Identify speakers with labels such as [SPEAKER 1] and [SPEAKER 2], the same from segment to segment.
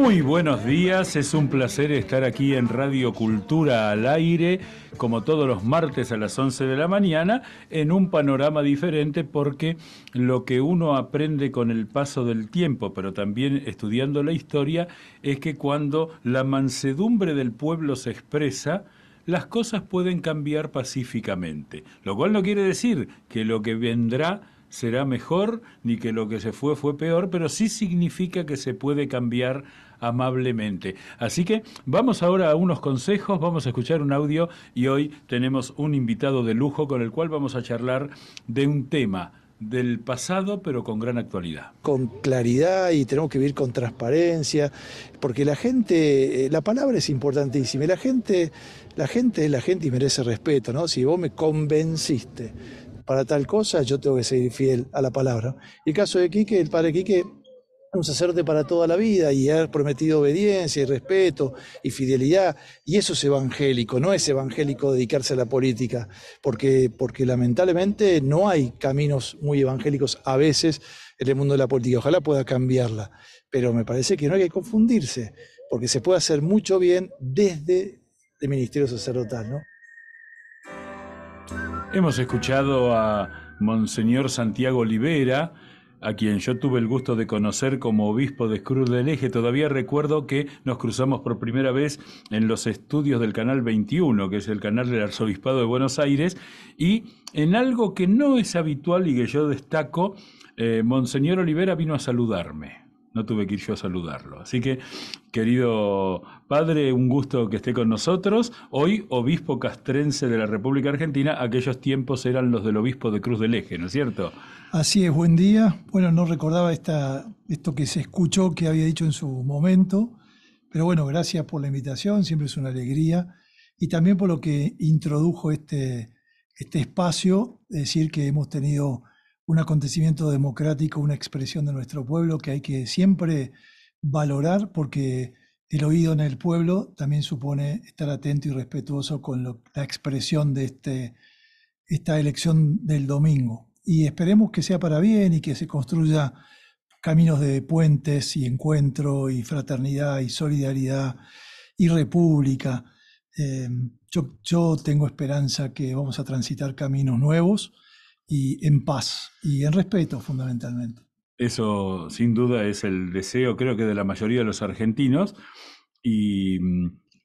[SPEAKER 1] Muy buenos días, es un placer estar aquí en Radio Cultura al aire, como todos los martes a las 11 de la mañana, en un panorama diferente porque lo que uno aprende con el paso del tiempo, pero también estudiando la historia, es que cuando la mansedumbre del pueblo se expresa, las cosas pueden cambiar pacíficamente, lo cual no quiere decir que lo que vendrá será mejor, ni que lo que se fue fue peor, pero sí significa que se puede cambiar amablemente. Así que vamos ahora a unos consejos, vamos a escuchar un audio y hoy tenemos un invitado de lujo con el cual vamos a charlar de un tema del pasado, pero con gran actualidad.
[SPEAKER 2] Con claridad y tenemos que vivir con transparencia, porque la gente, eh, la palabra es importantísima, la gente, la gente es la gente y merece respeto, ¿no? Si vos me convenciste para tal cosa, yo tengo que seguir fiel a la palabra. Y el caso de Quique, el padre Quique un sacerdote para toda la vida y haber prometido obediencia y respeto y fidelidad. Y eso es evangélico, no es evangélico dedicarse a la política, porque, porque lamentablemente no hay caminos muy evangélicos a veces en el mundo de la política. Ojalá pueda cambiarla, pero me parece que no hay que confundirse, porque se puede hacer mucho bien desde el ministerio sacerdotal. ¿no?
[SPEAKER 1] Hemos escuchado a Monseñor Santiago Olivera, a quien yo tuve el gusto de conocer como obispo de Cruz del Eje. Todavía recuerdo que nos cruzamos por primera vez en los estudios del Canal 21, que es el canal del Arzobispado de Buenos Aires, y en algo que no es habitual y que yo destaco, eh, Monseñor Olivera vino a saludarme no tuve que ir yo a saludarlo. Así que, querido padre, un gusto que esté con nosotros. Hoy, obispo castrense de la República Argentina, aquellos tiempos eran los del obispo de Cruz del Eje, ¿no es cierto?
[SPEAKER 2] Así es, buen día. Bueno, no recordaba esto que se escuchó, que había dicho en su momento, pero bueno, gracias por la invitación, siempre es una alegría, y también por lo que introdujo este, este espacio, decir que hemos tenido un acontecimiento democrático, una expresión de nuestro pueblo que hay que siempre valorar porque el oído en el pueblo también supone estar atento y respetuoso con la expresión de este, esta elección del domingo. Y esperemos que sea para bien y que se construya caminos de puentes y encuentro y fraternidad y solidaridad y república. Eh, yo tengo esperanza que vamos a transitar caminos nuevos y en paz y en respeto
[SPEAKER 1] fundamentalmente. Eso sin duda es el deseo creo que de la mayoría de los argentinos y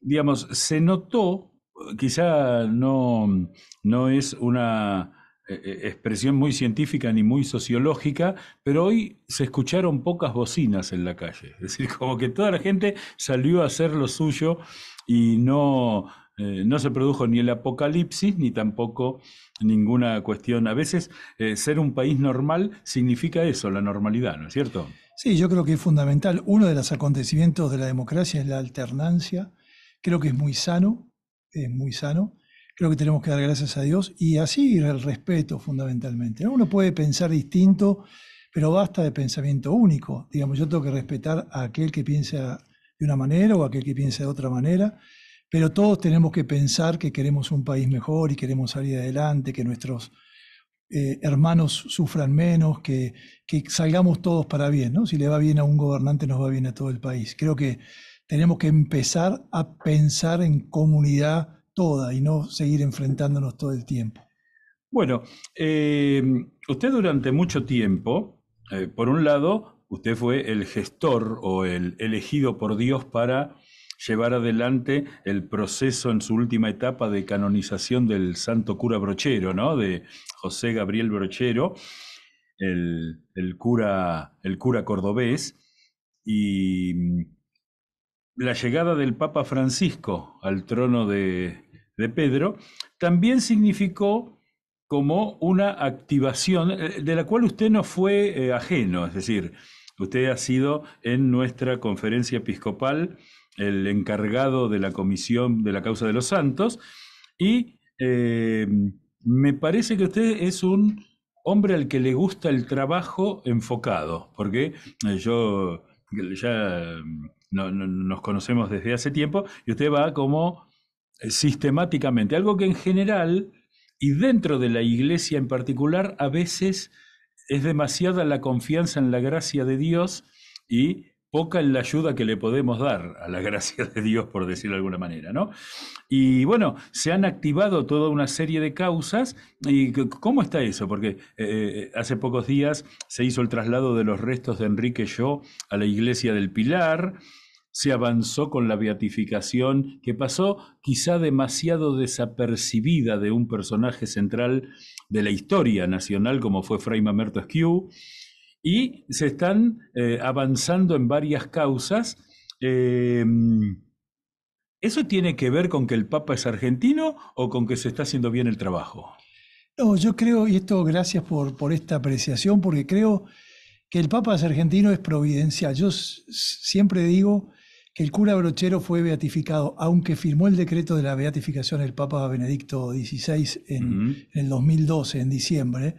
[SPEAKER 1] digamos, se notó, quizá no, no es una eh, eh, expresión muy científica ni muy sociológica, pero hoy se escucharon pocas bocinas en la calle. Es decir, como que toda la gente salió a hacer lo suyo y no, eh, no se produjo ni el apocalipsis, ni tampoco ninguna cuestión. A veces eh, ser un país normal significa eso, la normalidad, ¿no es cierto?
[SPEAKER 2] Sí, yo creo que es fundamental. Uno de los acontecimientos de la democracia es la alternancia. Creo que es muy sano, es muy sano. Creo que tenemos que dar gracias a Dios y así ir el respeto fundamentalmente. Uno puede pensar distinto, pero basta de pensamiento único. Digamos, yo tengo que respetar a aquel que piensa de una manera o a aquel que piensa de otra manera. Pero todos tenemos que pensar que queremos un país mejor y queremos salir adelante, que nuestros eh, hermanos sufran menos, que, salgamos todos para bien. ¿no? Si le va bien a un gobernante, nos va bien a todo el país. Creo que tenemos que empezar a pensar en comunidad toda y no seguir enfrentándonos todo el tiempo.
[SPEAKER 1] Bueno, em, usted durante mucho tiempo, eh, por un lado, usted fue el gestor o el elegido por Dios para llevar adelante el proceso en su última etapa de canonización del santo cura Brochero, ¿no? De José Gabriel Brochero, el, cura, el cura cordobés. Y mm, la llegada del Papa Francisco al trono de, Pedro también significó como una activación eh, de la cual usted no fue eh, ajeno, es decir, usted ha sido en nuestra conferencia episcopal el encargado de la comisión de la causa de los santos, y eh, me parece que usted es un hombre al que le gusta el trabajo enfocado, porque eh, yo ya mm, nos conocemos desde hace tiempo y usted va como eh, sistemáticamente, algo que en general y dentro de la iglesia en particular a veces es demasiada la confianza en la gracia de Dios y poca en la ayuda que le podemos dar a la gracia de Dios, por decirlo de alguna manera, ¿no? Y bueno, se han activado toda una serie de causas. ¿Y cómo está eso? Porque eh, eh, hace pocos días se hizo el traslado de los restos de Enrique Yo a la iglesia del Pilar. Se avanzó con la beatificación que pasó quizá demasiado desapercibida de un personaje central de la historia nacional como fue Fray Mamerto Esquiú y se están eh, avanzando en varias causas. Eh, ¿Eso tiene que ver con que el Papa es argentino o con que se está haciendo bien el trabajo?
[SPEAKER 2] No, yo creo, y esto gracias por, por esta apreciación, porque creo que el Papa es argentino es providencial. Yo siempre digo que el cura Brochero fue beatificado, aunque firmó el decreto de la beatificación el Papa Benedicto XVI en, en el 2012, en diciembre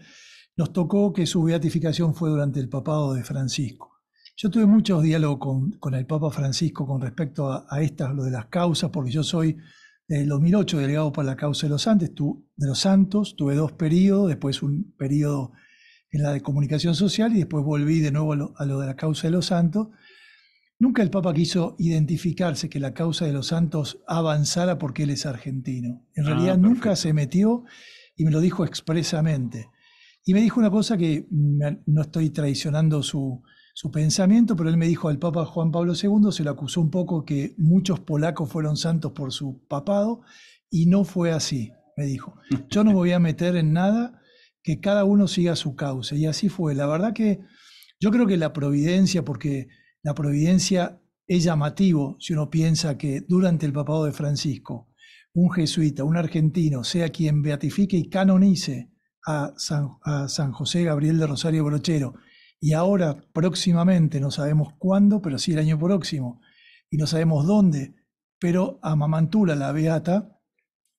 [SPEAKER 2] nos tocó que su beatificación fue durante el papado de Francisco. Yo tuve muchos diálogos con, el Papa Francisco con respecto a, estas, lo de las causas, porque yo soy del 2008 delegado para la causa de los, de los santos, tuve dos periodos, después un periodo en la de comunicación social y después volví de nuevo a lo, de la causa de los santos. Nunca el Papa quiso identificarse que la causa de los santos avanzara porque él es argentino. En ah, realidad nunca se metió y me lo dijo expresamente. Y me dijo una cosa que no estoy traicionando su, su pensamiento, pero él me dijo al Papa Juan Pablo II, se lo acusó un poco que muchos polacos fueron santos por su papado, y no fue así, me dijo. Yo no me voy a meter en nada, que cada uno siga su causa. Y así fue. La verdad que yo creo que la providencia, porque la providencia es llamativo si uno piensa que durante el papado de Francisco, un jesuita, un argentino, sea quien beatifique y canonice a San, José Gabriel de Rosario Brochero. Y ahora, próximamente, no sabemos cuándo, pero sí el año próximo, y no sabemos dónde, pero a Mamantula, la Beata,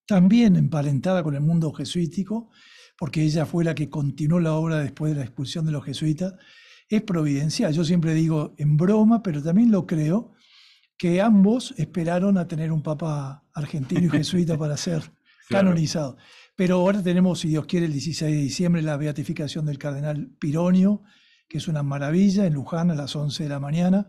[SPEAKER 2] también emparentada con el mundo jesuítico, porque ella fue la que continuó la obra después de la expulsión de los jesuitas, es providencial. Yo siempre digo en broma, pero también lo creo, que ambos esperaron a tener un papa argentino y jesuita para ser canonizado. Pero ahora tenemos, si Dios quiere, el 16 de diciembre la beatificación del cardenal Pironio, que es una maravilla, en Luján a las 11 de la mañana,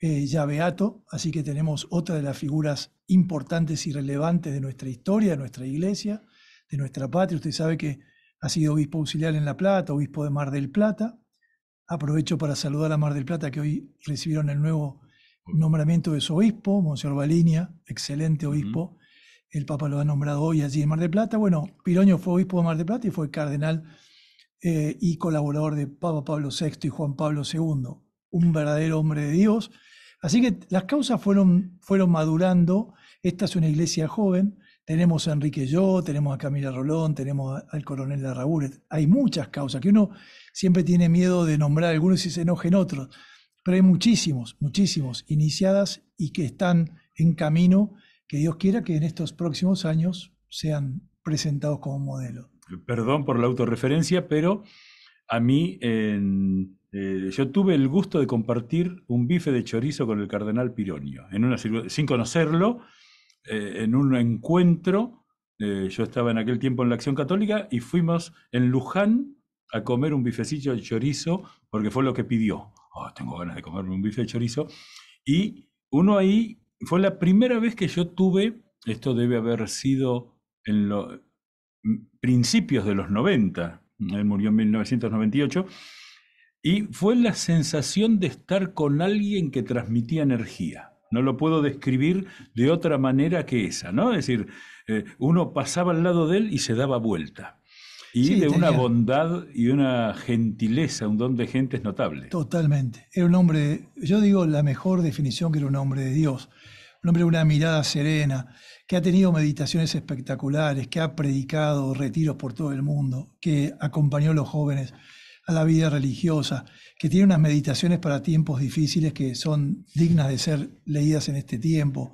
[SPEAKER 2] eh, ya beato, así que tenemos otra de las figuras importantes y relevantes de nuestra historia, de nuestra iglesia, de nuestra patria. Usted sabe que ha sido obispo auxiliar en La Plata, obispo de Mar del Plata. Aprovecho para saludar a Mar del Plata, que hoy recibieron el nuevo nombramiento de su obispo, Monseñor Balinia, excelente obispo, el Papa lo ha nombrado hoy allí en Mar de Plata. Bueno, Piroño fue obispo de Mar de Plata y fue cardenal eh, y colaborador de Papa Pablo VI y Juan Pablo II, un verdadero hombre de Dios. Así que las causas fueron, fueron madurando. Esta es una iglesia joven. Tenemos a Enrique Yo, tenemos a Camila Rolón, tenemos al coronel de Raúl. Hay muchas causas que uno siempre tiene miedo de nombrar algunos y se enojen otros. Pero hay muchísimos, muchísimos iniciadas y que están en camino que Dios quiera que en estos próximos años sean presentados como modelo.
[SPEAKER 1] Perdón por la autorreferencia, pero a mí eh, yo tuve el gusto de compartir un bife de chorizo con el cardenal Pironio, en sin conocerlo, eh, en un encuentro. Eh, yo estaba en aquel tiempo en la Acción Católica y fuimos en Luján a comer un bifecillo de chorizo porque fue lo que pidió. Oh, tengo ganas de comerme un bife de chorizo. Y uno ahí fue la primera vez que yo tuve, esto debe haber sido en los principios de los 90, él murió en 1998, y fue la sensación de estar con alguien que transmitía energía. No lo puedo describir de otra manera que esa, ¿no? Es decir, eh, uno pasaba al lado de él y se daba vuelta. Y de una bondad y una gentileza, un don de gente es notable.
[SPEAKER 2] Totalmente. Era un hombre, yo digo la mejor definición que era un hombre de Dios. Un hombre de una mirada serena, que ha tenido meditaciones espectaculares, que ha predicado retiros por todo el mundo, que acompañó a los jóvenes a la vida religiosa, que tiene unas meditaciones para tiempos difíciles que son dignas de ser leídas en este tiempo.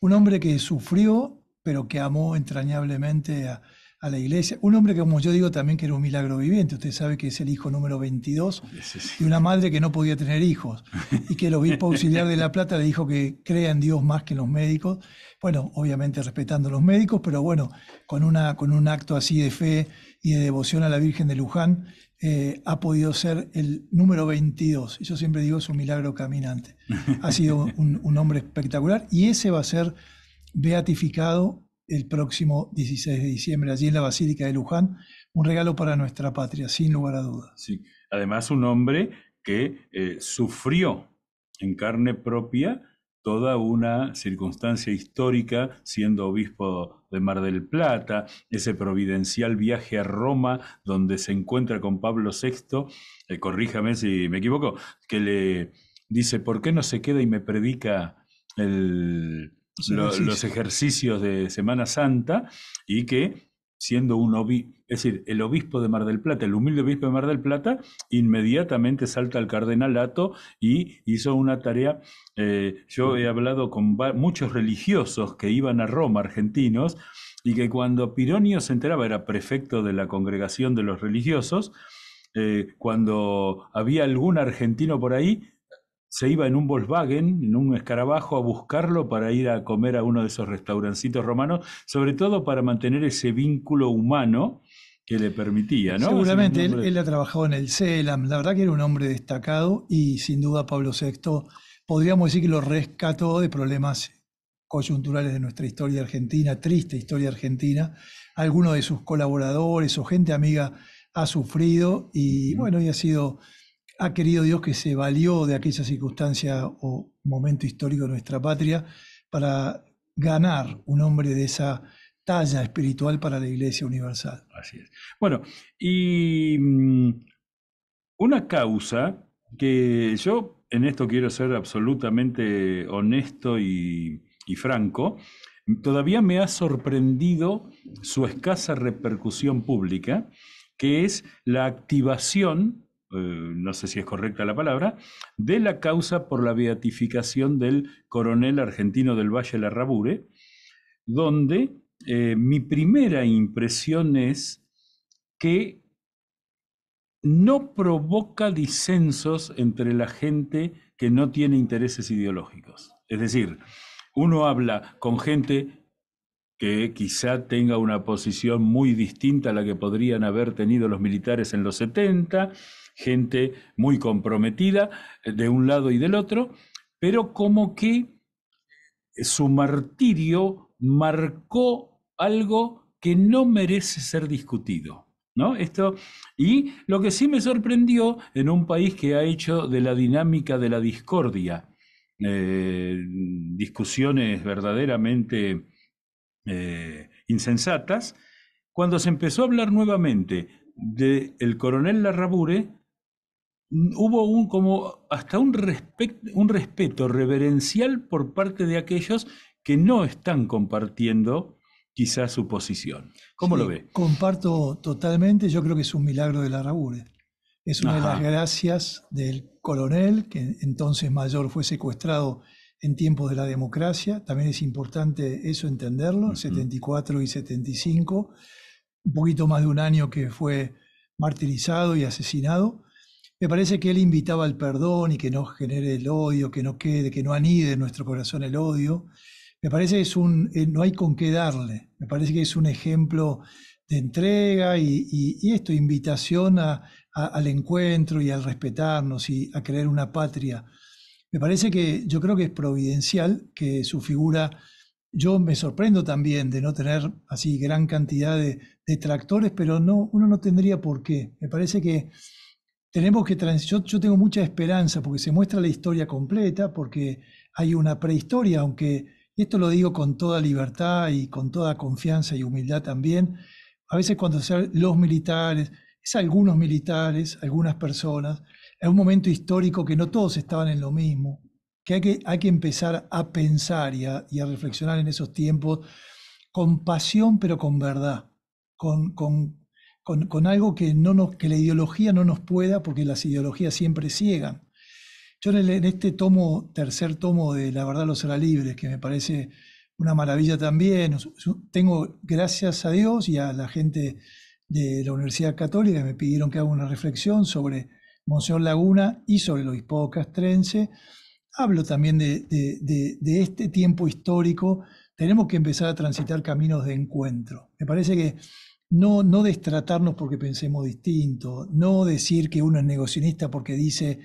[SPEAKER 2] Un hombre que sufrió, pero que amó entrañablemente a, a la iglesia. Un hombre que, como yo digo, también que era un milagro viviente. Usted sabe que es el hijo número 22 y una madre que no podía tener hijos y que el obispo auxiliar de La Plata le dijo que crea en Dios más que en los médicos. Bueno, obviamente respetando los médicos, pero bueno, con, una, con un acto así de fe y de devoción a la Virgen de Luján, eh, ha podido ser el número 22. Yo siempre digo, es un milagro caminante. Ha sido un hombre espectacular y ese va a ser beatificado el próximo 16 de diciembre, allí en la Basílica de Luján, un regalo para nuestra patria, sin lugar a dudas.
[SPEAKER 1] Sí, además un hombre que eh, sufrió en carne propia toda una circunstancia histórica, siendo obispo de Mar del Plata, ese providencial viaje a Roma, donde se encuentra con Pablo VI, eh, corríjame si me equivoco, que le dice, ¿por qué no se queda y me predica el, los, ejercicios de Semana Santa y que siendo un obispo, es decir, el obispo de Mar del Plata, el humilde obispo de Mar del Plata, inmediatamente salta al cardenalato y hizo una tarea. Eh, yo he hablado con muchos religiosos que iban a Roma, argentinos, y que cuando Pironio se enteraba, era prefecto de la congregación de los religiosos, eh, cuando había algún argentino por ahí, se iba en un Volkswagen, en un escarabajo, a buscarlo para ir a comer a uno de esos restaurancitos romanos, sobre todo para mantener ese vínculo humano que le permitía, ¿no? Seguramente, él,
[SPEAKER 2] ha trabajado en el CELAM, la verdad que era un hombre destacado y sin duda Pablo VI, podríamos decir que lo rescató de problemas coyunturales de nuestra historia argentina, triste historia argentina. Alguno de sus colaboradores o gente amiga ha sufrido y bueno, y ha sido ha querido Dios que se valió de aquella circunstancia o momento histórico de nuestra patria para ganar un hombre de esa talla espiritual para la Iglesia Universal. Así es.
[SPEAKER 1] Bueno, y mm, una causa que yo en esto quiero ser absolutamente honesto y, y franco, todavía me ha sorprendido su escasa repercusión pública, que es la activación eh, no sé si es correcta la palabra, de la causa por la beatificación del coronel argentino del Valle Larrabure, donde eh, mi primera impresión es que no provoca disensos entre la gente que no tiene intereses ideológicos. Es decir, uno habla con gente que quizá tenga una posición muy distinta a la que podrían haber tenido los militares en los 70, gente muy comprometida eh, de un lado y del otro, pero como que su martirio marcó algo que no merece ser discutido. Esto, y lo que sí me sorprendió en un país que ha hecho de la dinámica de la discordia eh, discusiones verdaderamente eh, insensatas, cuando se empezó a hablar nuevamente del el coronel Larrabure, hubo un como hasta un, un respeto reverencial por parte de aquellos que no están compartiendo quizás su posición. ¿Cómo lo ve?
[SPEAKER 2] Comparto totalmente, yo creo que es un milagro de la rabure. Es una de las gracias del coronel, que entonces mayor fue secuestrado en tiempos de la democracia, también es importante eso entenderlo, 74 y 75, un poquito más de un año que fue martirizado y asesinado, me parece que él invitaba al perdón y que no genere el odio, que no quede, que no anide en nuestro corazón el odio. Me parece que es un, eh, no hay con qué darle. Me parece que es un ejemplo de entrega y, esto, invitación al encuentro y al respetarnos y a creer una patria. Me parece que yo creo que es providencial que su figura, yo me sorprendo también de no tener así gran cantidad de detractores, pero no, uno no tendría por qué. Me parece que que yo, tengo mucha esperanza porque se muestra la historia completa, porque hay una prehistoria, aunque, esto lo digo con toda libertad y con toda confianza y humildad también, a veces cuando se los militares, es algunos militares, algunas personas, es un momento histórico que no todos estaban en lo mismo, que hay que, hay que empezar a pensar y a, y a reflexionar en esos tiempos con pasión pero con verdad, con, con con, algo que, no que la ideología no nos pueda, porque las ideologías siempre ciegan. Yo en, este tomo, tercer tomo de La verdad los será libres, que me parece una maravilla también, tengo, gracias a Dios y a la gente de la Universidad Católica, me pidieron que haga una reflexión sobre Monseñor Laguna y sobre el obispado castrense. Hablo también de, de este tiempo histórico. Tenemos que empezar a transitar caminos de encuentro. Me parece que no, destratarnos porque pensemos distinto, no decir que uno es negocionista porque dice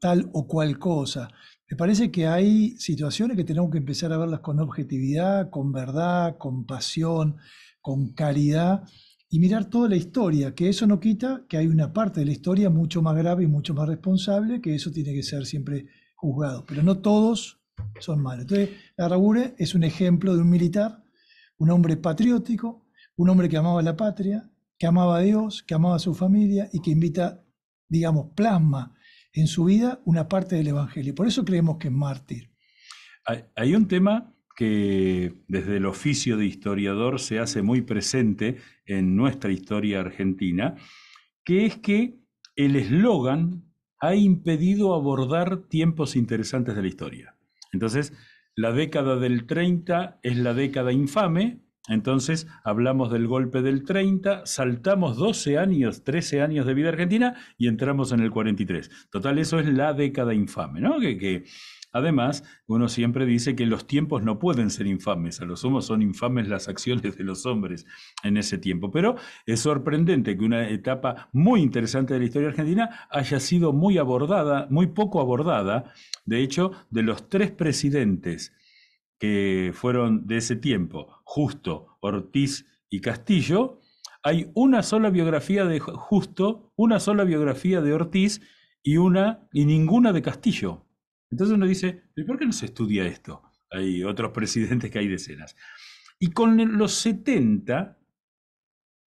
[SPEAKER 2] tal o cual cosa. Me parece que hay situaciones que tenemos que empezar a verlas con objetividad, con verdad, con pasión, con calidad, y mirar toda la historia, que eso no quita que hay una parte de la historia mucho más grave y mucho más responsable, que eso tiene que ser siempre juzgado, pero no todos son malos. Entonces, ragure es un ejemplo de un militar, un hombre patriótico, un hombre que amaba la patria, que amaba a Dios, que amaba a su familia y que invita, digamos, plasma en su vida una parte del Evangelio. por eso creemos que es mártir.
[SPEAKER 1] Hay, hay un tema que desde el oficio de historiador se hace muy presente en nuestra historia argentina, que es que el eslogan ha impedido abordar tiempos interesantes de la historia. Entonces, la década del 30 es la década infame entonces hablamos del golpe del 30, saltamos 12 años, 13 años de vida argentina y entramos en el 43. Total, eso es la década infame, ¿no? Que, además uno siempre dice que los tiempos no pueden ser infames, a los sumo son infames las acciones de los hombres en ese tiempo. Pero es sorprendente que una etapa muy interesante de la historia argentina haya sido muy abordada, muy poco abordada. De hecho, de los tres presidentes que fueron de ese tiempo, Justo, Ortiz y Castillo, hay una sola biografía de Justo, una sola biografía de Ortiz y una y ninguna de Castillo. Entonces uno dice, por qué no se estudia esto? Hay otros presidentes que hay decenas. Y con los 70,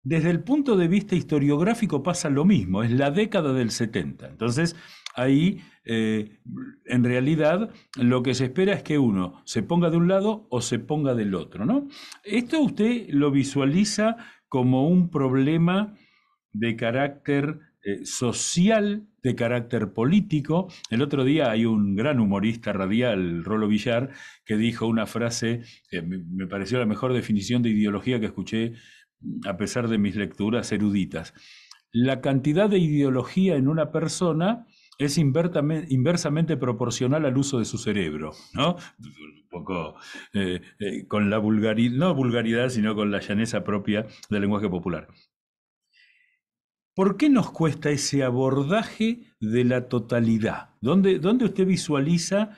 [SPEAKER 1] desde el punto de vista historiográfico pasa lo mismo, es la década del 70. Entonces ahí eh, en realidad lo que se espera es que uno se ponga de un lado o se ponga del otro, ¿no? Esto usted lo visualiza como un problema de carácter eh, social, de carácter político. El otro día hay un gran humorista radial, Rolo Villar, que dijo una frase que me pareció la mejor definición de ideología que escuché a pesar de mis lecturas eruditas. La cantidad de ideología en una persona es inversamente proporcional al uso de su cerebro, ¿no? Un poco eh, eh, con la vulgaridad, no vulgaridad, sino con la llaneza propia del lenguaje popular. ¿Por qué nos cuesta ese abordaje de la totalidad? ¿Dónde, dónde usted visualiza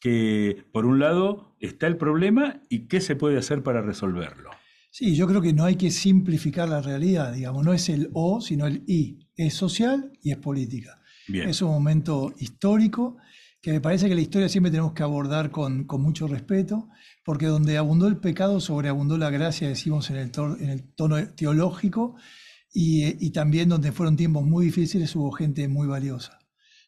[SPEAKER 1] que, por un lado, está el problema y qué se puede hacer para resolverlo?
[SPEAKER 2] Sí, yo creo que no hay que simplificar la realidad, digamos, no es el O, sino el I. Es social y es política. Es un momento histórico que me parece que la historia siempre tenemos que abordar con, mucho respeto, porque donde abundó el pecado, sobreabundó la gracia, decimos en el, tono teológico, y, también donde fueron tiempos muy difíciles hubo gente muy valiosa.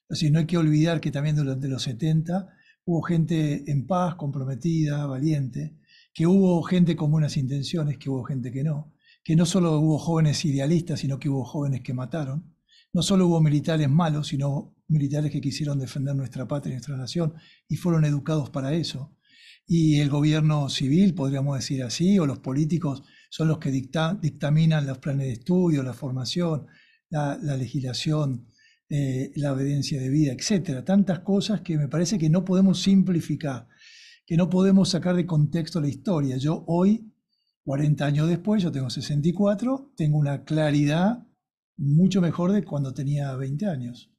[SPEAKER 2] Así no hay que olvidar que también durante los 70 hubo gente en paz, comprometida, valiente, que hubo gente con buenas intenciones, que hubo gente que no, que no solo hubo jóvenes idealistas, sino que hubo jóvenes que mataron, no solo hubo militares malos, sino militares que quisieron defender nuestra patria y nuestra nación y fueron educados para eso. Y el gobierno civil, podríamos decir así, o los políticos son los que dictaminan los planes de estudio, la formación, la, legislación, eh, la obediencia de vida, etcétera. Tantas cosas que me parece que no podemos simplificar, que no podemos sacar de contexto la historia. Yo hoy, 40 años después, yo tengo 64, tengo una claridad mucho mejor de cuando tenía 20 años.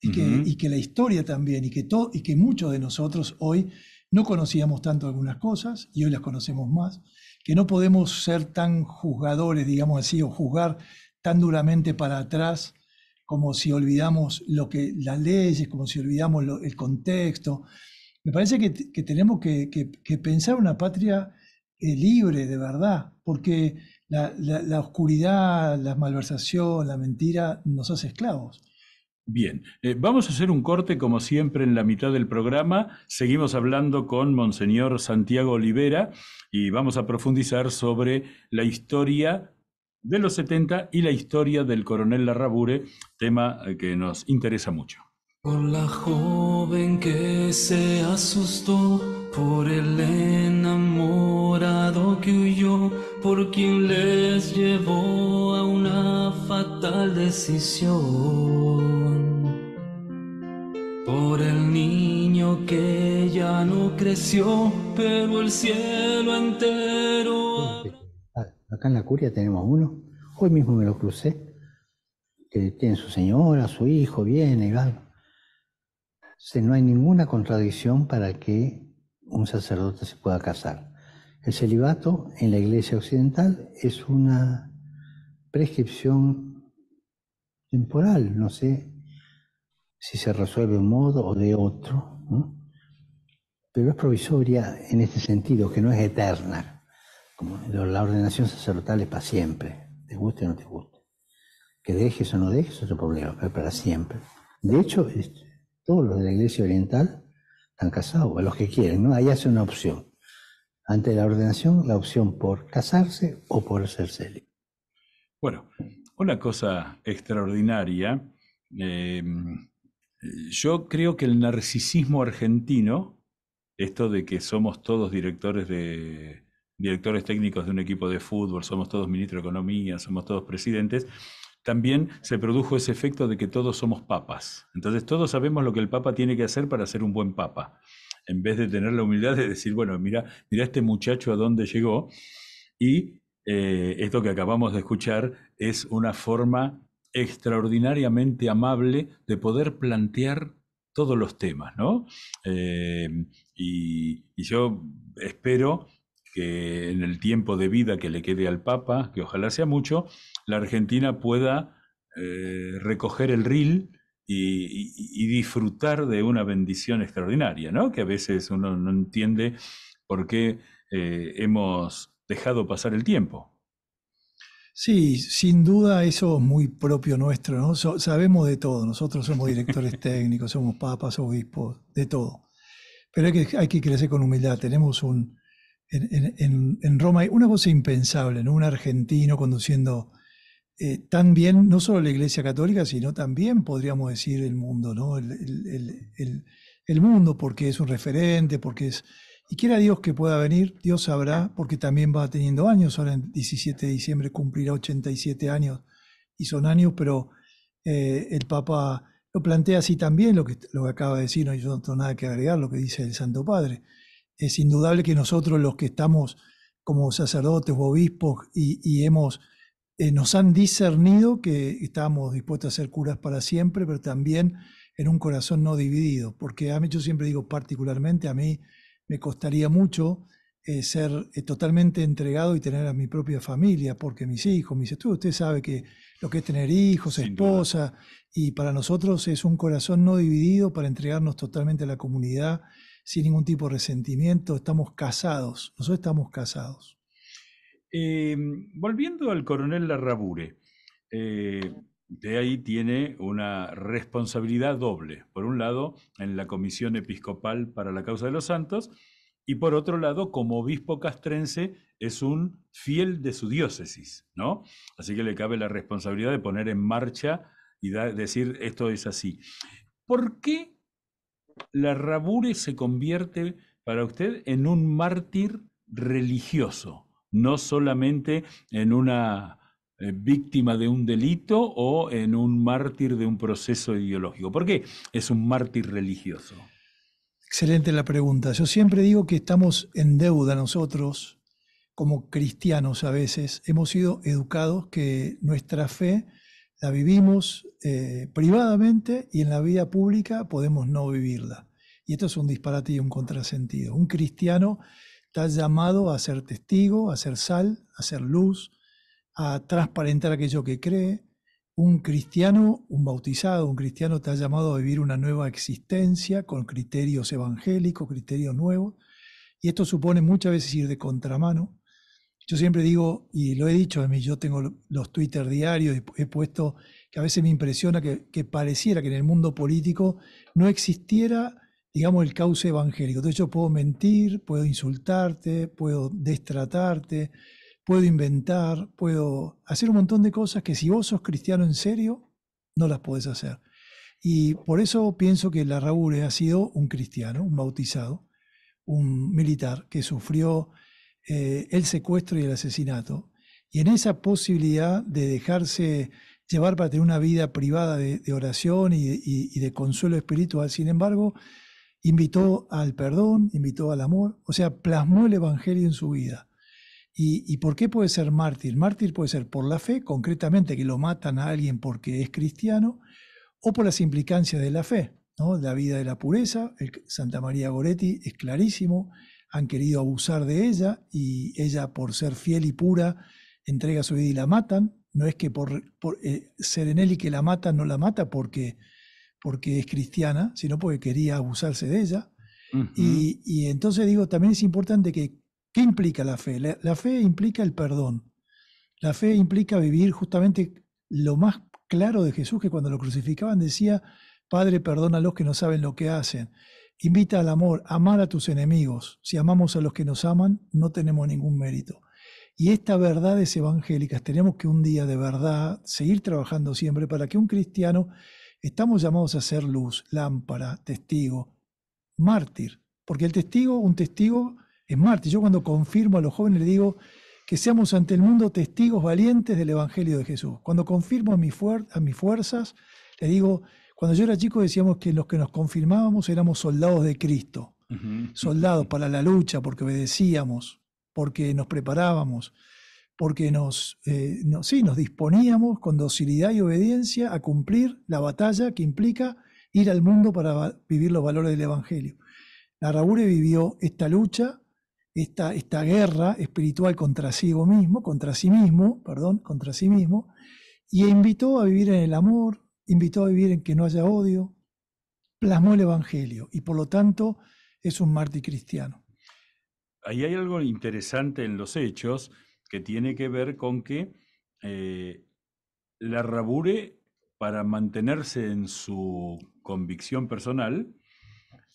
[SPEAKER 2] Y, que, la historia también, y que, y que muchos de nosotros hoy no conocíamos tanto algunas cosas y hoy las conocemos más, que no podemos ser tan juzgadores, digamos así, o juzgar tan duramente para atrás como si olvidamos lo que las leyes, como si olvidamos el contexto. Me parece que, tenemos que, que, pensar una patria eh, libre de verdad, porque la, oscuridad, la malversación, la mentira nos hace esclavos.
[SPEAKER 1] Bien, eh, vamos a hacer un corte como siempre en la mitad del programa. Seguimos hablando con Monseñor Santiago Olivera y vamos a profundizar sobre la historia de los 70 y la historia del coronel Larrabure, tema eh, que nos interesa mucho. Por la joven que se asustó, por el enamorado que huyó por quien les llevó a una fatal decisión, por el niño que ya no creció, pero el cielo entero.
[SPEAKER 3] Acá en la curia tenemos uno, hoy mismo me lo crucé, que tiene su señora, su hijo, viene y va. no hay ninguna contradicción para que un sacerdote se pueda casar el celibato en la Iglesia Occidental es una prescripción temporal, no sé si se resuelve de un modo o de otro, pero es provisoria en este sentido, que no es eterna, como la ordenación sacerdotal es para siempre, te guste o no te guste. Que dejes o no dejes es otro problema, pero para siempre. De hecho, este, todos los de la Iglesia Oriental están casados, a los que quieren, ¿no? Ahí hace una opción ante la ordenación la opción por casarse o por ser célibe.
[SPEAKER 1] Bueno, una cosa extraordinaria. Em, yo creo que el narcisismo argentino, esto de que somos todos directores técnicos de un equipo de fútbol, somos todos ministros de economía, somos todos presidentes, también se produjo ese efecto de que todos somos papas. Entonces todos sabemos lo que el papa tiene que hacer para ser un buen papa en vez de tener la humildad de decir, bueno, mira, mira este muchacho a dónde llegó. Y eh, esto que acabamos de escuchar es una forma extraordinariamente amable de poder plantear todos los temas, ¿no? Eh, y, yo espero que en el tiempo de vida que le quede al Papa, que ojalá sea mucho, la Argentina pueda eh, recoger el ril, y, disfrutar de una bendición extraordinaria, ¿no? Que a veces uno no entiende por qué eh, hemos dejado pasar el tiempo.
[SPEAKER 2] Sí, sin duda eso es muy propio nuestro, ¿no? sabemos de todo, nosotros somos directores técnicos, somos papas, obispos, de todo. Pero hay que, hay que crecer con humildad, tenemos un... En, en Roma hay una cosa impensable, Un argentino conduciendo eh, también, no solo la Iglesia Católica, sino también podríamos decir el mundo, ¿no? El, mundo, porque es un referente, porque es. Y quiera Dios que pueda venir, Dios sabrá, porque también va teniendo años. Ahora, el 17 de diciembre, cumplirá 87 años, y son años, pero eh, el Papa lo plantea así también, lo que, lo acaba de decir, no, yo no tengo nada que agregar, lo que dice el Santo Padre. Es indudable que nosotros, los que estamos como sacerdotes o obispos y hemos eh, nos han discernido que estamos dispuestos a ser curas para siempre, pero también en un corazón no dividido, porque a mí yo siempre digo particularmente, a mí me costaría mucho eh, ser eh, totalmente entregado y tener a mi propia familia, porque mis hijos, mis estudios, usted sabe que lo que es tener hijos, esposa, y para nosotros es un corazón no dividido para entregarnos totalmente a la comunidad sin ningún tipo de resentimiento, estamos casados, nosotros estamos casados.
[SPEAKER 1] Em, volviendo al coronel Larrabure, eh, de ahí tiene una responsabilidad doble. Por un lado, en la Comisión Episcopal para la Causa de los Santos, y por otro lado, como obispo castrense, es un fiel de su diócesis, Así que le cabe la responsabilidad de poner en marcha y decir esto es así. ¿Por qué Larrabure se convierte para usted en un mártir religioso? no solamente en una eh, víctima de un delito o en un mártir de un proceso ideológico? ¿Por qué es un mártir religioso?
[SPEAKER 2] Excelente la pregunta. Yo siempre digo que estamos en deuda nosotros, como cristianos a veces, hemos sido educados que nuestra fe la vivimos eh, privadamente y en la vida pública podemos no vivirla. Y esto es un disparate y un contrasentido. Un cristiano Estás llamado a ser testigo, a ser sal, a ser luz, a transparentar aquello que cree. Un cristiano, un bautizado, un cristiano te ha llamado a vivir una nueva existencia con criterios evangélicos, criterios nuevos. Y esto supone muchas veces ir de contramano. Yo siempre digo, y lo he dicho a mí, yo tengo los Twitter diarios, he puesto que a veces me impresiona que pareciera que en el mundo político no existiera digamos, el cauce evangélico. Entonces yo puedo mentir, puedo insultarte, puedo destratarte, puedo inventar, puedo hacer un montón de cosas que si vos sos cristiano en serio, no las podés hacer. Y por eso pienso que la raúl ha sido un cristiano, un bautizado, un militar que sufrió eh, el secuestro y el asesinato. Y en esa posibilidad de dejarse llevar para tener una vida privada de, oración y de consuelo espiritual, sin embargo, invitó al perdón, invitó al amor, o sea, plasmó el Evangelio en su vida. ¿Y, por qué puede ser mártir? Mártir puede ser por la fe, concretamente que lo matan a alguien porque es cristiano, o por las implicancias de la fe, ¿no? la vida de la pureza, Santa María Goretti es clarísimo, han querido abusar de ella y ella por ser fiel y pura entrega su vida y la matan, no es que por, en él y que la matan no la mata porque porque es cristiana, sino porque quería abusarse de ella.
[SPEAKER 1] y,
[SPEAKER 2] entonces digo, también es importante que, ¿qué implica la fe? La, la, fe implica el perdón. La fe implica vivir justamente lo más claro de Jesús, que cuando lo crucificaban decía, Padre, perdona a los que no saben lo que hacen. Invita al amor, amar a tus enemigos. Si amamos a los que nos aman, no tenemos ningún mérito. Y estas verdades evangélicas tenemos que un día de verdad seguir trabajando siempre para que un cristiano Estamos llamados a ser luz, lámpara, testigo, mártir. Porque el testigo, un testigo es mártir. Yo cuando confirmo a los jóvenes les digo que seamos ante el mundo testigos valientes del Evangelio de Jesús. Cuando confirmo a, mis fuerzas, le digo, cuando yo era chico decíamos que los que nos confirmábamos éramos soldados de Cristo. Soldados para la lucha, porque obedecíamos, porque nos preparábamos, porque nos, eh, sí, nos disponíamos con docilidad y obediencia a cumplir la batalla que implica ir al mundo para vivir los valores del Evangelio. La rabure vivió esta lucha, esta, guerra espiritual contra sí mismo, contra sí mismo, perdón, contra sí mismo, y invitó a vivir en el amor, invitó a vivir en que no haya odio, plasmó el Evangelio y por lo tanto es un mártir cristiano.
[SPEAKER 1] Ahí hay algo interesante en los hechos, que tiene que ver con que eh, la Rabure, para mantenerse en su convicción personal,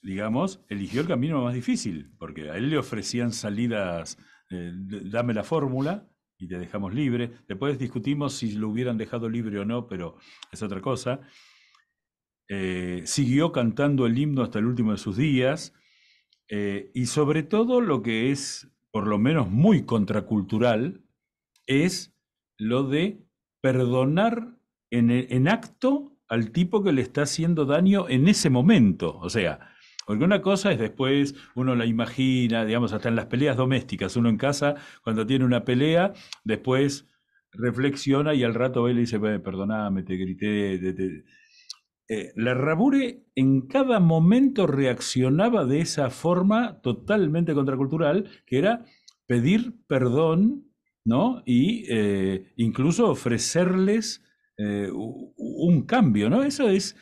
[SPEAKER 1] digamos, eligió el camino más difícil, porque a él le ofrecían salidas, eh, dame la fórmula y te dejamos libre. Después discutimos si lo hubieran dejado libre o no, pero es otra cosa. Eh, siguió cantando el himno hasta el último de sus días y sobre todo lo que es por lo menos muy contracultural, es lo de perdonar en, e, en, acto al tipo que le está haciendo daño en ese momento. O sea, porque una cosa es después, uno la imagina, digamos, hasta en las peleas domésticas, uno en casa, cuando tiene una pelea, después reflexiona y al rato él dice, perdoname, te grité, eh, la Rabure en cada momento reaccionaba de esa forma totalmente contracultural, que era pedir perdón, ¿no? Y eh, incluso ofrecerles eh, un cambio, ¿no? Eso es,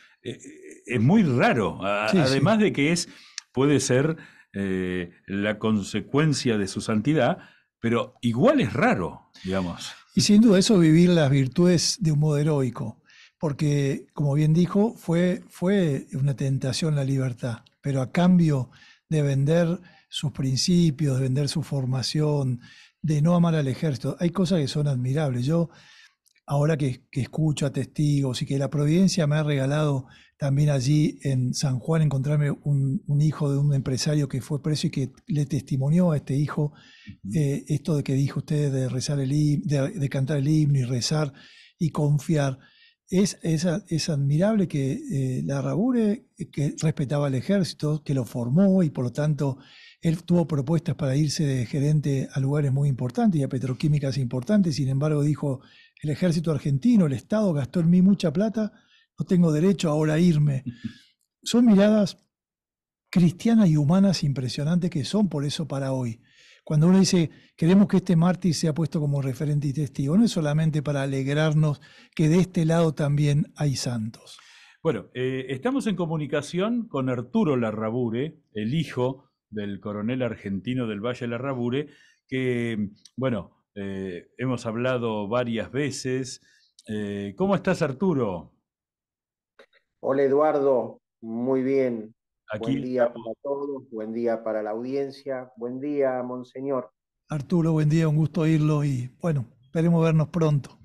[SPEAKER 1] muy raro, además de que es, puede ser la consecuencia de su santidad, pero igual es raro, digamos.
[SPEAKER 2] Y sin duda eso, vivir las virtudes de un modo heroico porque, como bien dijo, fue, fue una tentación la libertad, pero a cambio de vender sus principios, de vender su formación, de no amar al ejército, hay cosas que son admirables. Yo, ahora que, escucho a testigos y que la providencia me ha regalado también allí en San Juan encontrarme un, hijo de un empresario que fue preso y que le testimonió a este hijo eh, esto de que dijo usted de rezar el de cantar el himno y rezar y confiar. Es, es, admirable que eh, la eh, que respetaba al ejército, que lo formó y por lo tanto él tuvo propuestas para irse de gerente a lugares muy importantes y a petroquímicas importantes, sin embargo dijo, el ejército argentino, el Estado gastó en mí mucha plata, no tengo derecho ahora a irme. Son miradas cristianas y humanas impresionantes que son por eso para hoy. Cuando uno dice, queremos que este mártir sea puesto como referente y testigo, no es solamente para alegrarnos que de este lado también hay santos.
[SPEAKER 1] Bueno, eh, estamos en comunicación con Arturo Larrabure, el hijo del coronel argentino del Valle Larrabure, que, bueno, eh, hemos hablado varias veces. Eh, ¿Cómo estás, Arturo?
[SPEAKER 3] Hola, Eduardo. Muy bien, buen día para todos, buen día para la audiencia, buen día,
[SPEAKER 1] Monseñor.
[SPEAKER 2] Arturo, buen día, un gusto oírlo y bueno, esperemos vernos pronto.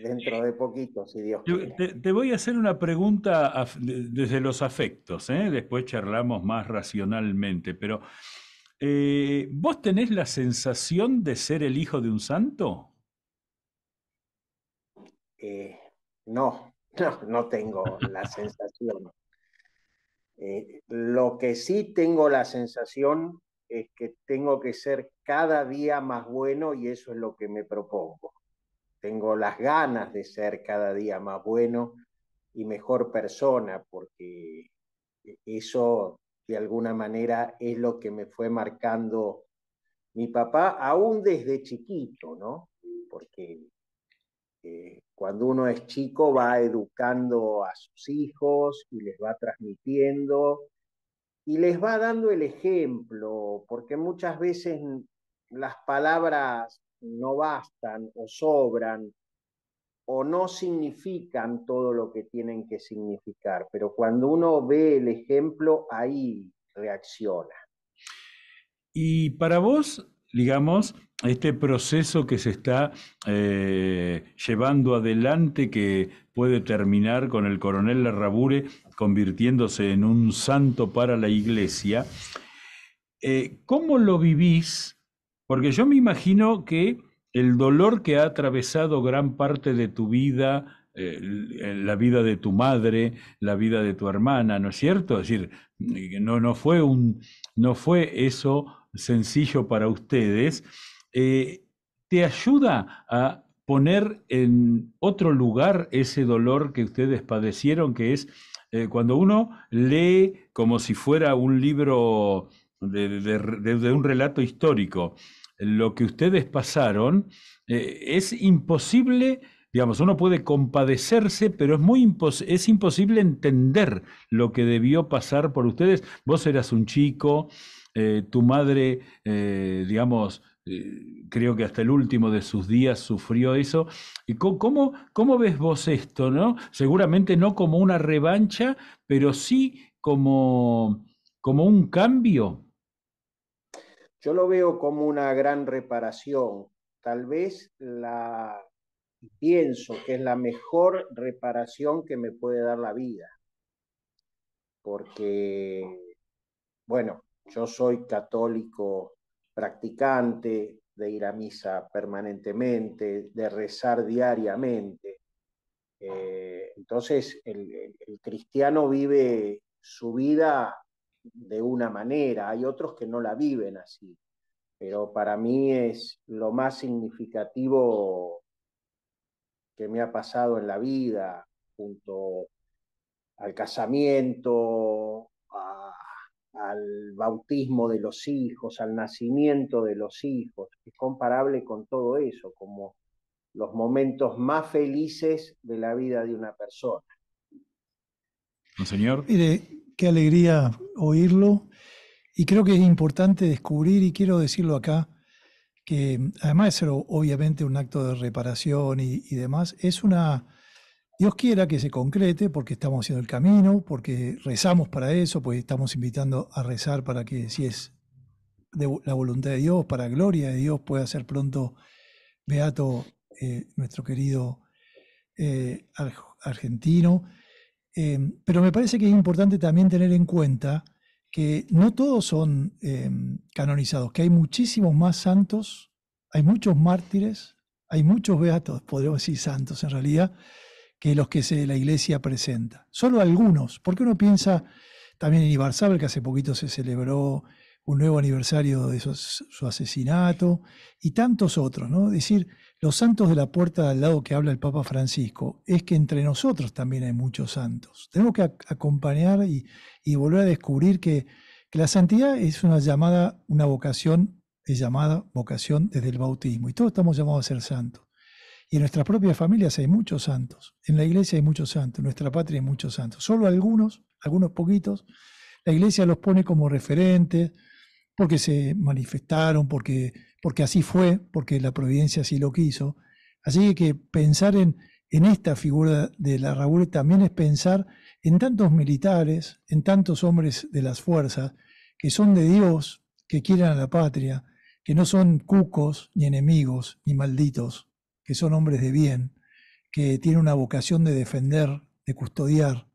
[SPEAKER 1] Dentro de poquito, si Dios quiere. Te, voy a hacer una pregunta desde los afectos, ¿eh? después charlamos más racionalmente, pero eh, ¿vos tenés la sensación de ser el hijo de un santo?
[SPEAKER 3] Eh, no, no tengo la sensación. Eh, lo que sí tengo la sensación es que tengo que ser cada día más bueno y eso es lo que me propongo. Tengo las ganas de ser cada día más bueno y mejor persona porque e-, eso de alguna manera es lo que me fue marcando mi papá aún desde chiquito, ¿no? Porque eh, cuando uno es chico va educando a sus hijos y les va transmitiendo y les va dando el ejemplo, porque muchas veces las palabras no bastan o sobran o no significan todo lo que tienen que significar, pero cuando uno ve el ejemplo, ahí reacciona.
[SPEAKER 1] Y para vos, digamos, este proceso que se está eh, llevando adelante que puede terminar con el coronel Larrabure convirtiéndose en un santo para la iglesia. Eh, ¿Cómo lo vivís? Porque yo me imagino que el dolor que ha atravesado gran parte de tu vida, eh, la vida de tu madre, la vida de tu hermana, ¿no es cierto? Es decir, no, no, fue, un, no fue eso sencillo para ustedes, eh, te ayuda a poner en otro lugar ese dolor que ustedes padecieron, que es eh, cuando uno lee como si fuera un libro de, un relato histórico, lo que ustedes pasaron, eh, es imposible digamos, uno puede compadecerse, pero es muy es imposible entender lo que debió pasar por ustedes. Vos eras un chico, eh, tu madre, eh, digamos, eh, creo que hasta el último de sus días sufrió eso. ¿Y cómo, ves vos esto? ¿no? Seguramente no como una revancha, pero sí como, como un cambio.
[SPEAKER 3] Yo lo veo como una gran reparación. Tal vez la pienso que es la mejor reparación que me puede dar la vida. Porque, bueno, yo soy católico practicante, de ir a misa permanentemente, de rezar diariamente. Eh, entonces, el, el, cristiano vive su vida de una manera, hay otros que no la viven así, pero para mí es lo más significativo que me ha pasado en la vida, junto al casamiento, al bautismo de los hijos, al nacimiento de los hijos. Es comparable con todo eso, como los momentos más felices de la vida de una persona.
[SPEAKER 1] Señor,
[SPEAKER 2] Mire, qué alegría oírlo. Y creo que es importante descubrir, y quiero decirlo acá, que además de ser obviamente un acto de reparación y, y demás, es una Dios quiera que se concrete porque estamos haciendo el camino, porque rezamos para eso, pues estamos invitando a rezar para que si es de la voluntad de Dios, para gloria de Dios, pueda ser pronto beato eh, nuestro querido eh, argentino. Eh, pero me parece que es importante también tener en cuenta que no todos son canonizados, que hay muchísimos más santos, hay muchos mártires, hay muchos beatos, podríamos decir santos en realidad, que los que se, la iglesia presenta. Solo algunos, porque uno piensa también en Ibarzabal, que hace poquito se celebró un nuevo aniversario de su, asesinato, y tantos otros, ¿no? Es decir, los santos de la puerta al lado que habla el Papa Francisco, es que entre nosotros también hay muchos santos. Tenemos que acompañar y, volver a descubrir que, que, la santidad es una llamada, una vocación, es llamada vocación desde el bautismo, y todos estamos llamados a ser santos. Y en nuestras propias familias hay muchos santos, en la iglesia hay muchos santos, en nuestra patria hay muchos santos. Solo algunos, algunos poquitos, la iglesia los pone como referentes porque se manifestaron, porque, porque así fue, porque la providencia así lo quiso. Así que pensar en, en esta figura de la Raúl también es pensar en tantos militares, en tantos hombres de las fuerzas que son de Dios, que quieren a la patria, que no son cucos, ni enemigos, ni malditos, que son hombres de bien, que tienen una vocación de defender, de custodiar,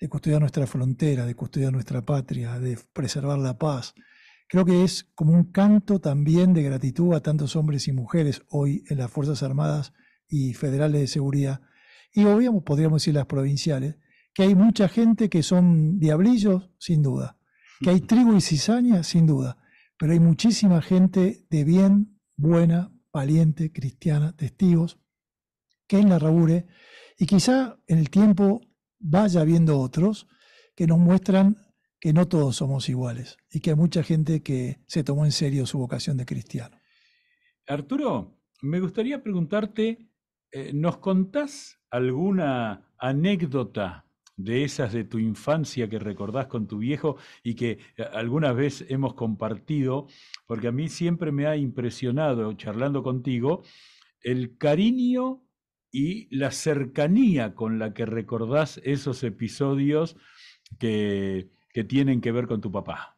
[SPEAKER 2] de custodiar nuestra frontera, de custodiar nuestra patria, de preservar la paz. Creo que es como un canto también de gratitud a tantos hombres y mujeres hoy en las Fuerzas Armadas y Federales de Seguridad, y obviamente podríamos decir las provinciales, que hay mucha gente que son diablillos, sin duda, que hay trigo y cizaña, sin duda, pero hay muchísima gente de bien, buena, valiente, cristiana, testigos, que en la rabure y quizá en el tiempo vaya viendo otros que nos muestran que no todos somos iguales y que hay mucha gente que se tomó en serio su vocación de cristiano.
[SPEAKER 1] Arturo, me gustaría preguntarte, eh, ¿nos contás alguna anécdota de esas de tu infancia que recordás con tu viejo y que eh, alguna vez hemos compartido, porque a mí siempre me ha impresionado, charlando contigo, el cariño y la cercanía con la que recordás esos episodios que, que tienen que ver con tu papá.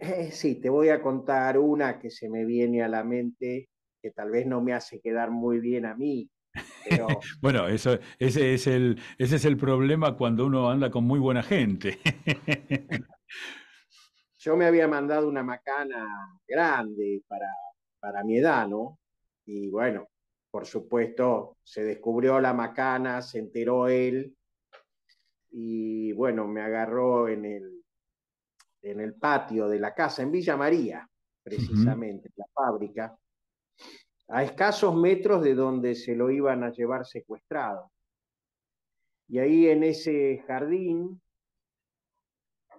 [SPEAKER 3] Eh, sí, te voy a contar una que se me viene a la mente, que tal vez no me hace quedar muy bien a mí,
[SPEAKER 1] bueno, eso, ese, es el, ese es el problema cuando uno anda con muy buena gente.
[SPEAKER 3] Yo me había mandado una macana grande para, para mi edad, ¿no? Y bueno, por supuesto, se descubrió la macana, se enteró él y bueno, me agarró en el, en el patio de la casa en Villa María, precisamente, la fábrica a escasos metros de donde se lo iban a llevar secuestrado. Y ahí en ese jardín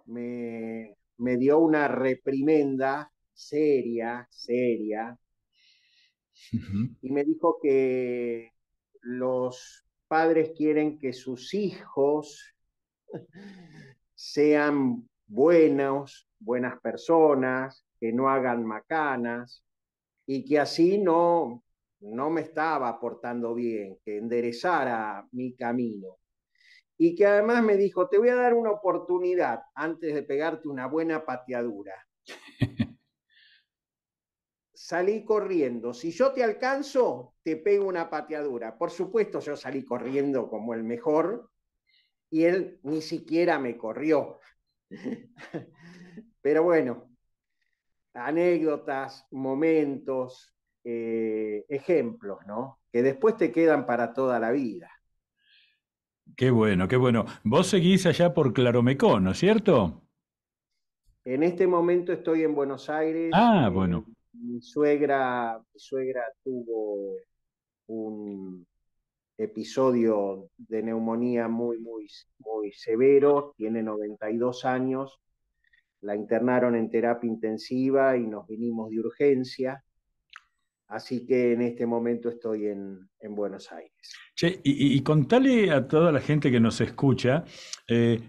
[SPEAKER 3] me, me dio una reprimenda seria, seria, y me dijo que los padres quieren que sus hijos sean buenos, buenas personas, que no hagan macanas, y que así no, no me estaba portando bien, que enderezara mi camino. Y que además me dijo, te voy a dar una oportunidad antes de pegarte una buena pateadura. salí corriendo. Si yo te alcanzo, te pego una pateadura. Por supuesto, yo salí corriendo como el mejor y él ni siquiera me corrió. Pero bueno, anécdotas, momentos, eh, ejemplos, ¿no? Que después te quedan para toda la vida.
[SPEAKER 1] Qué bueno, qué bueno. Vos seguís allá por Claromecó, ¿no es cierto?
[SPEAKER 3] En este momento estoy en Buenos Aires. Ah, eh, bueno. Mi suegra, mi suegra tuvo un episodio de neumonía muy, muy, muy severo, tiene 92 años la internaron en terapia intensiva y nos vinimos de urgencia. Así que en este momento estoy en, Buenos Aires.
[SPEAKER 1] Che, y, contale a toda la gente que nos escucha, eh,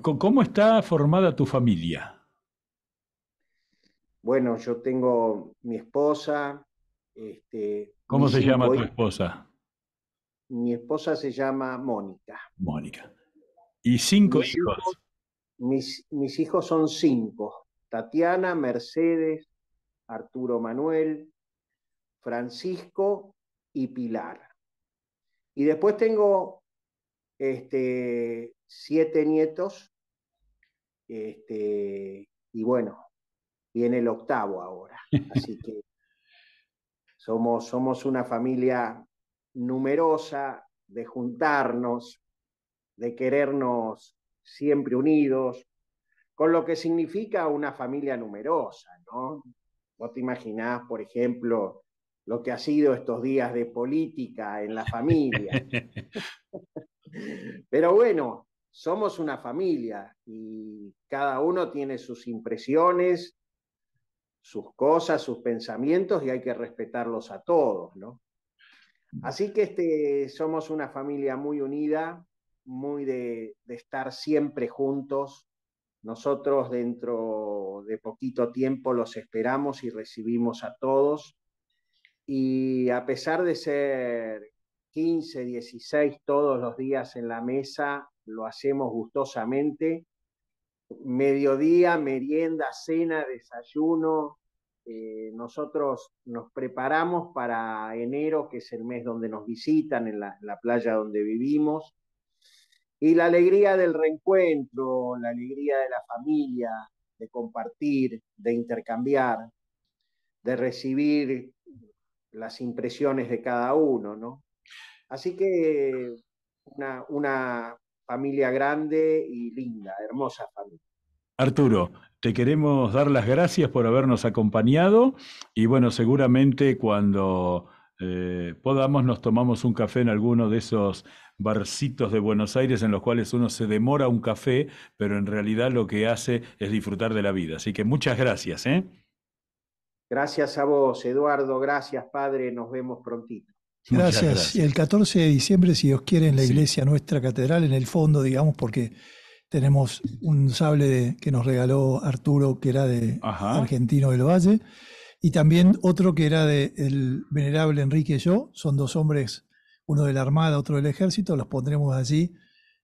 [SPEAKER 1] ¿cómo está formada tu familia? Bueno,
[SPEAKER 3] yo tengo mi esposa. Este, ¿Cómo se llama tu
[SPEAKER 1] esposa?
[SPEAKER 3] Mi esposa se llama Mónica.
[SPEAKER 1] Mónica. Y cinco hijos.
[SPEAKER 3] Mis, hijos son cinco, Tatiana, Mercedes, Arturo Manuel, Francisco y Pilar. Y después tengo este, siete nietos, este, y bueno, viene el octavo ahora. Así que somos, somos una familia numerosa, de juntarnos, de querernos siempre unidos, con lo que significa una familia numerosa, ¿no? Vos te imaginás, por ejemplo, lo que ha sido estos días de política en la familia. Pero bueno, somos una familia y cada uno tiene sus impresiones, sus cosas, sus pensamientos y hay que respetarlos a todos, ¿no? Mm. Así que este, somos una familia muy unida, muy de, estar siempre juntos. Nosotros dentro de poquito tiempo los esperamos y recibimos a todos. Y a pesar de ser 15, 16 todos los días en la mesa, lo hacemos gustosamente. Mediodía, merienda, cena, desayuno. Eh, nosotros nos preparamos para enero, que es el mes donde nos visitan en la playa donde vivimos. Y la alegría del reencuentro, la alegría de la familia, de compartir, de intercambiar, de recibir las impresiones de cada uno, ¿no? Así que una, una familia grande y linda, hermosa familia.
[SPEAKER 1] Arturo, te queremos dar las gracias por habernos acompañado y bueno, seguramente cuando eh, podamos nos tomamos un café en alguno de esos barcitos de Buenos Aires en los cuales uno se demora un café, pero en realidad lo que hace es disfrutar de la vida. Así que muchas gracias. ¿eh?
[SPEAKER 3] Gracias a vos, Eduardo. Gracias, padre. Nos vemos prontito.
[SPEAKER 2] Gracias. El 14 de diciembre, si Dios quiere, en la iglesia nuestra catedral, en el fondo, digamos, porque tenemos un sable que nos regaló Arturo, que era de Argentino del Valle, y también otro que era de el venerable Enrique y yo, son dos hombres uno de la Armada, otro del Ejército, los pondremos allí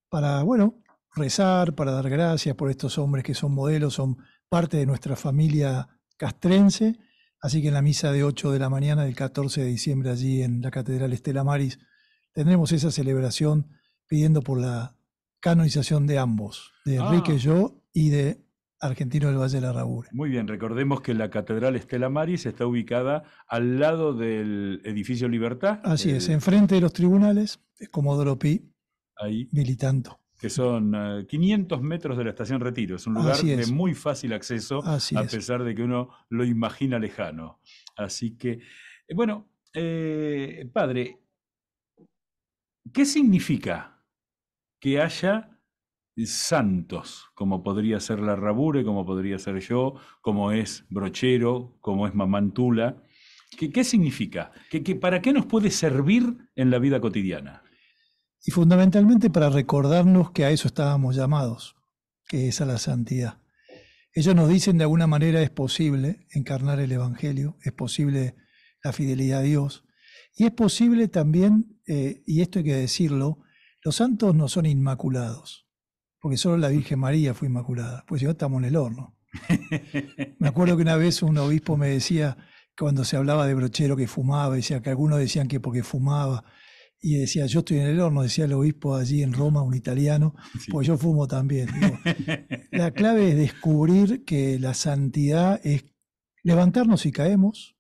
[SPEAKER 2] para, bueno, rezar, para dar gracias por estos hombres que son modelos, son parte de nuestra familia castrense. Así que en la misa de 8 de la mañana del 14 de diciembre allí en la Catedral Estela Maris tendremos esa celebración pidiendo por la canonización de ambos, de ah. Enrique y yo y de argentino del Valle de la Rabura.
[SPEAKER 1] Muy bien, recordemos que la Catedral Estela Maris está ubicada al lado del edificio Libertad.
[SPEAKER 2] Así es, eh, enfrente de los tribunales, es Comodoro Pi, ahí, militando.
[SPEAKER 1] Que son 500 eh, metros de la estación Retiro. Es un lugar de muy fácil acceso, a pesar de que uno lo imagina lejano. Así que, eh, bueno, padre, ¿qué significa que haya santos, como podría ser la Rabure, como podría ser yo, como es Brochero, como es Mamantula. ¿Qué, qué significa? para qué nos puede servir en la vida cotidiana?
[SPEAKER 2] Y fundamentalmente para recordarnos que a eso estábamos llamados, que es a la santidad. Ellos nos dicen de alguna manera es posible encarnar el Evangelio, es posible la fidelidad a Dios, y es posible también, eh, y esto hay que decirlo, los santos no son inmaculados porque solo la Virgen María fue inmaculada, pues si no estamos en el horno. Me acuerdo que una vez un obispo me decía, cuando se hablaba de brochero que fumaba, decía que algunos decían que porque fumaba, y decía, yo estoy en el horno, decía el obispo allí en Roma, un italiano, pues yo fumo también. la clave es descubrir que la santidad es levantarnos y caemos,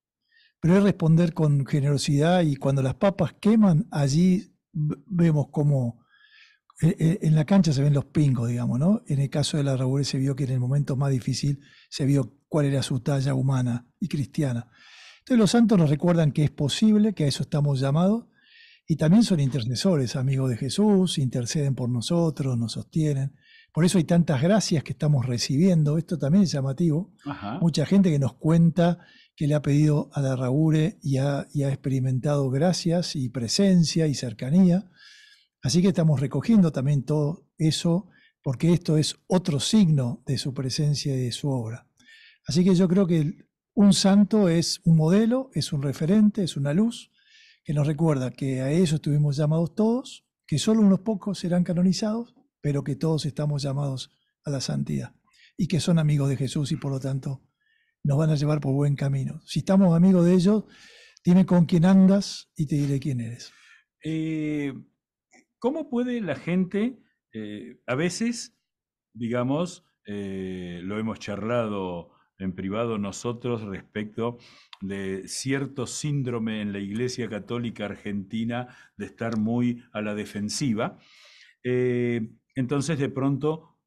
[SPEAKER 2] pero es responder con generosidad y cuando las papas queman, allí vemos cómo eh, eh, en la cancha se ven los pingos, digamos, ¿no? En el caso de la Raúl se vio que en el momento más difícil se vio cuál era su talla humana y cristiana. Entonces los santos nos recuerdan que es posible, que a eso estamos llamados, y también son intercesores, amigos de Jesús, interceden por nosotros, nos sostienen. Por eso hay tantas gracias que estamos recibiendo. Esto también es llamativo. Mucha gente que nos cuenta que le ha pedido a la Raure y y ha experimentado gracias y presencia y cercanía. Así que estamos recogiendo también todo eso, porque esto es otro signo de su presencia y de su obra. Así que yo creo que un santo es un modelo, es un referente, es una luz que nos recuerda que a eso estuvimos llamados todos, que solo unos pocos serán canonizados, pero que todos estamos llamados a la santidad y que son amigos de Jesús y por lo tanto nos van a llevar por buen camino. Si estamos amigos de ellos, dime con quién andas y te diré quién eres.
[SPEAKER 1] Eh, ¿Cómo puede la gente, eh, a veces, digamos, eh, lo hemos charlado en privado nosotros respecto de cierto síndrome en la Iglesia Católica Argentina de estar muy a la defensiva. Eh, entonces, de pronto,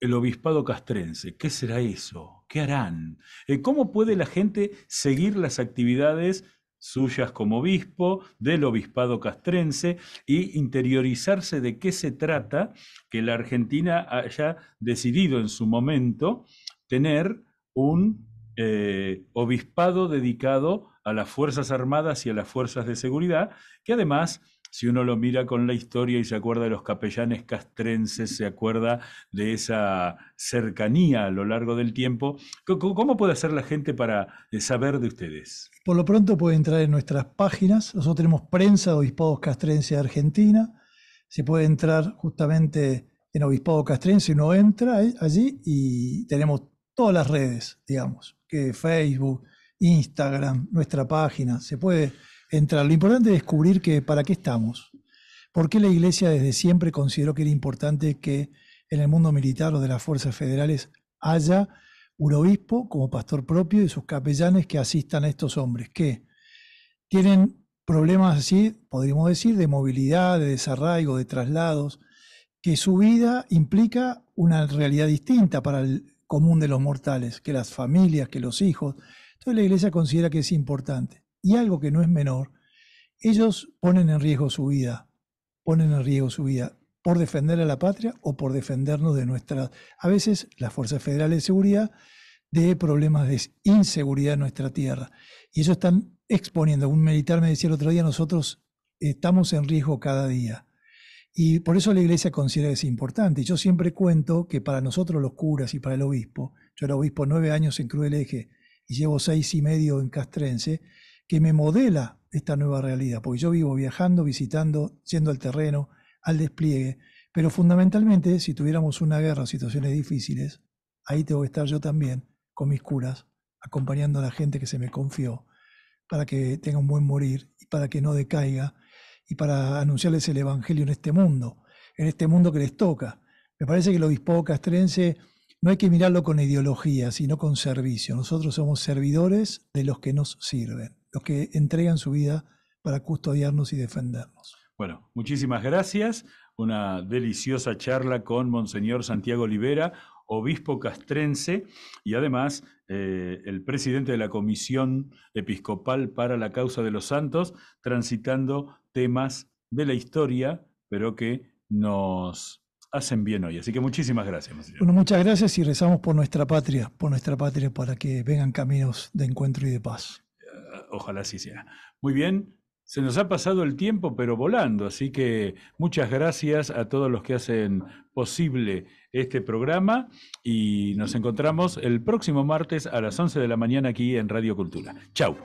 [SPEAKER 1] el obispado castrense, ¿qué será eso? ¿Qué harán? ¿Cómo puede la gente seguir las actividades suyas como obispo, del obispado castrense, y interiorizarse de qué se trata que la Argentina haya decidido en su momento tener un eh, obispado dedicado a las Fuerzas Armadas y a las Fuerzas de Seguridad, que además si uno lo mira con la historia y se acuerda de los capellanes castrenses, se acuerda de esa cercanía a lo largo del tiempo, ¿cómo puede hacer la gente para eh, saber de ustedes?
[SPEAKER 2] Por lo pronto puede entrar en nuestras páginas. Nosotros tenemos prensa de Obispados Castrense de Argentina. Se puede entrar justamente en Obispado Castrense, uno entra eh, allí y tenemos todas las redes, digamos, que Facebook, Instagram, nuestra página, se puede entrar. Lo importante es descubrir que para qué estamos. ¿Por qué la Iglesia desde siempre consideró que era importante que en el mundo militar o de las fuerzas federales haya un obispo como pastor propio y sus capellanes que asistan a estos hombres que tienen problemas así, podríamos decir, de movilidad, de desarraigo, de traslados, que su vida implica una realidad distinta para el común de los mortales, que las familias, que los hijos. Entonces la Iglesia considera que es importante. Y algo que no es menor, ellos ponen en riesgo su vida, ponen en riesgo su vida por defender a la patria o por defendernos de nuestras, a veces las Fuerzas Federales de Seguridad, de problemas de inseguridad en nuestra tierra. Y ellos están exponiendo. Un militar me decía el otro día, nosotros estamos en riesgo cada día. Y por eso la iglesia considera que es importante. Yo siempre cuento que para nosotros los curas y para el obispo, yo era obispo nueve años en Cruel Eje y llevo seis y medio en Castrense, que me modela esta nueva realidad, porque yo vivo viajando, visitando, yendo al terreno, al despliegue, pero fundamentalmente si tuviéramos una guerra, situaciones difíciles, ahí tengo que estar yo también con mis curas, acompañando a la gente que se me confió, para que tenga un buen morir y para que no decaiga y para anunciarles el Evangelio en este mundo, en este mundo que les toca. Me parece que el obispo castrense no hay que mirarlo con ideología, sino con servicio. Nosotros somos servidores de los que nos sirven los que entregan su vida para custodiarnos y defendernos.
[SPEAKER 1] Bueno, muchísimas gracias. Una deliciosa charla con Monseñor Santiago Olivera, obispo castrense y además eh, el presidente de la Comisión Episcopal para la Causa de los Santos, transitando temas de la historia, pero que nos hacen bien hoy. Así que muchísimas gracias.
[SPEAKER 2] Bueno, muchas gracias y rezamos por nuestra patria, por nuestra patria para que vengan caminos de encuentro y de paz
[SPEAKER 1] ojalá así sea. Muy bien, se nos ha pasado el tiempo, pero volando, así que muchas gracias a todos los que hacen posible este programa y nos encontramos el próximo martes a las 11 de la mañana aquí en Radio Cultura. Chau.